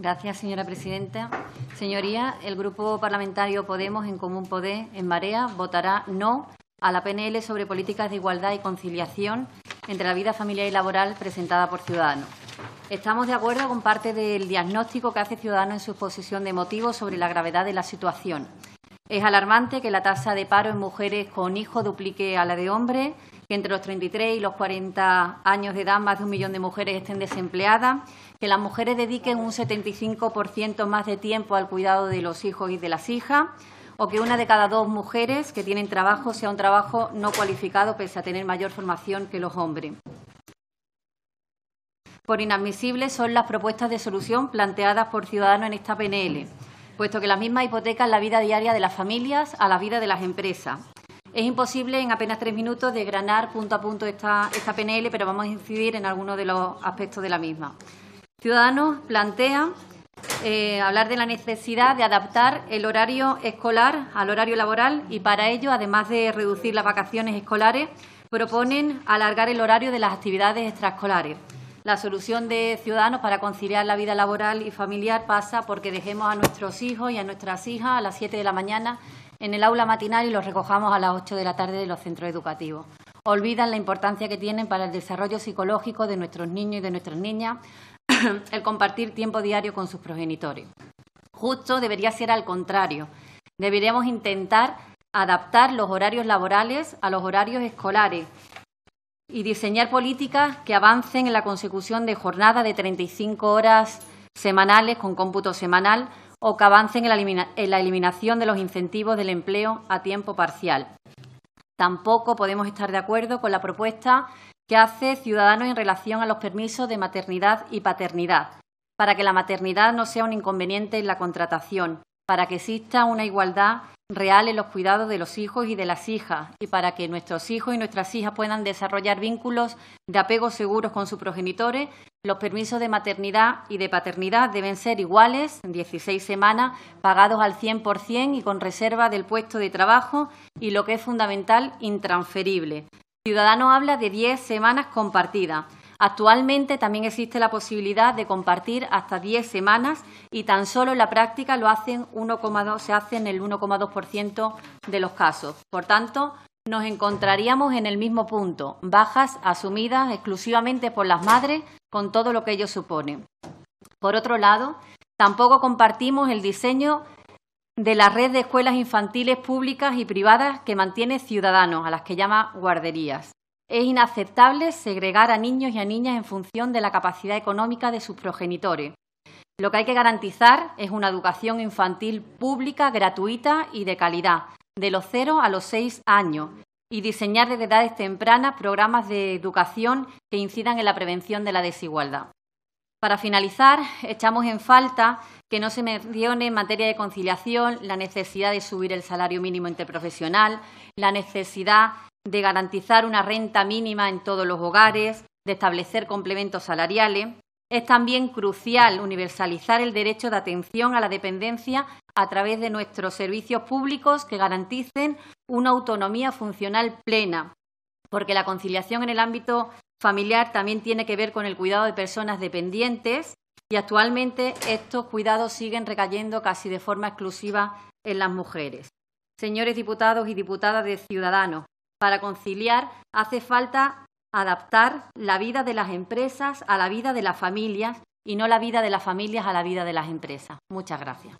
Gracias, señora presidenta. Señoría, el Grupo Parlamentario Podemos en Común Poder en Marea votará no a la PNL sobre políticas de igualdad y conciliación entre la vida familiar y laboral presentada por Ciudadanos. Estamos de acuerdo con parte del diagnóstico que hace Ciudadanos en su exposición de motivos sobre la gravedad de la situación. Es alarmante que la tasa de paro en mujeres con hijos duplique a la de hombres que entre los 33 y los 40 años de edad más de un millón de mujeres estén desempleadas, que las mujeres dediquen un 75% más de tiempo al cuidado de los hijos y de las hijas, o que una de cada dos mujeres que tienen trabajo sea un trabajo no cualificado pese a tener mayor formación que los hombres. Por inadmisibles son las propuestas de solución planteadas por Ciudadanos en esta PNL, puesto que las mismas hipotecan la vida diaria de las familias a la vida de las empresas es imposible en apenas tres minutos desgranar punto a punto esta, esta PNL, pero vamos a incidir en algunos de los aspectos de la misma. Ciudadanos plantean eh, hablar de la necesidad de adaptar el horario escolar al horario laboral y para ello, además de reducir las vacaciones escolares, proponen alargar el horario de las actividades extraescolares. La solución de Ciudadanos para conciliar la vida laboral y familiar pasa porque dejemos a nuestros hijos y a nuestras hijas a las 7 de la mañana en el aula matinal y los recojamos a las 8 de la tarde de los centros educativos. Olvidan la importancia que tienen para el desarrollo psicológico de nuestros niños y de nuestras niñas el compartir tiempo diario con sus progenitores. Justo debería ser al contrario. Deberíamos intentar adaptar los horarios laborales a los horarios escolares y diseñar políticas que avancen en la consecución de jornadas de 35 horas semanales con cómputo semanal o que avancen en la, eliminación de los incentivos del empleo a tiempo parcial. Tampoco podemos estar de acuerdo con la propuesta que hace Ciudadanos en relación a los permisos de maternidad y paternidad, para que la maternidad no sea un inconveniente en la contratación, para que exista una igualdad real en los cuidados de los hijos y de las hijas y para que nuestros hijos y nuestras hijas puedan desarrollar vínculos de apego seguros con sus progenitores, los permisos de maternidad y de paternidad deben ser iguales, 16 semanas, pagados al 100% y con reserva del puesto de trabajo y, lo que es fundamental, intransferible. Ciudadano habla de 10 semanas compartidas. Actualmente también existe la posibilidad de compartir hasta 10 semanas y tan solo en la práctica lo hacen 1,2, se hace en el 1,2% de los casos. Por tanto, nos encontraríamos en el mismo punto, bajas asumidas exclusivamente por las madres con todo lo que ello supone. Por otro lado, tampoco compartimos el diseño de la red de escuelas infantiles públicas y privadas que mantiene Ciudadanos, a las que llama guarderías. Es inaceptable segregar a niños y a niñas en función de la capacidad económica de sus progenitores. Lo que hay que garantizar es una educación infantil pública, gratuita y de calidad, de los 0 a los 6 años, y diseñar desde edades tempranas programas de educación que incidan en la prevención de la desigualdad. Para finalizar, echamos en falta que no se mencione en materia de conciliación la necesidad de subir el salario mínimo interprofesional, la necesidad de garantizar una renta mínima en todos los hogares, de establecer complementos salariales. Es también crucial universalizar el derecho de atención a la dependencia a través de nuestros servicios públicos que garanticen una autonomía funcional plena, porque la conciliación en el ámbito familiar también tiene que ver con el cuidado de personas dependientes y actualmente estos cuidados siguen recayendo casi de forma exclusiva en las mujeres. Señores diputados y diputadas de Ciudadanos, para conciliar hace falta adaptar la vida de las empresas a la vida de las familias y no la vida de las familias a la vida de las empresas. Muchas gracias.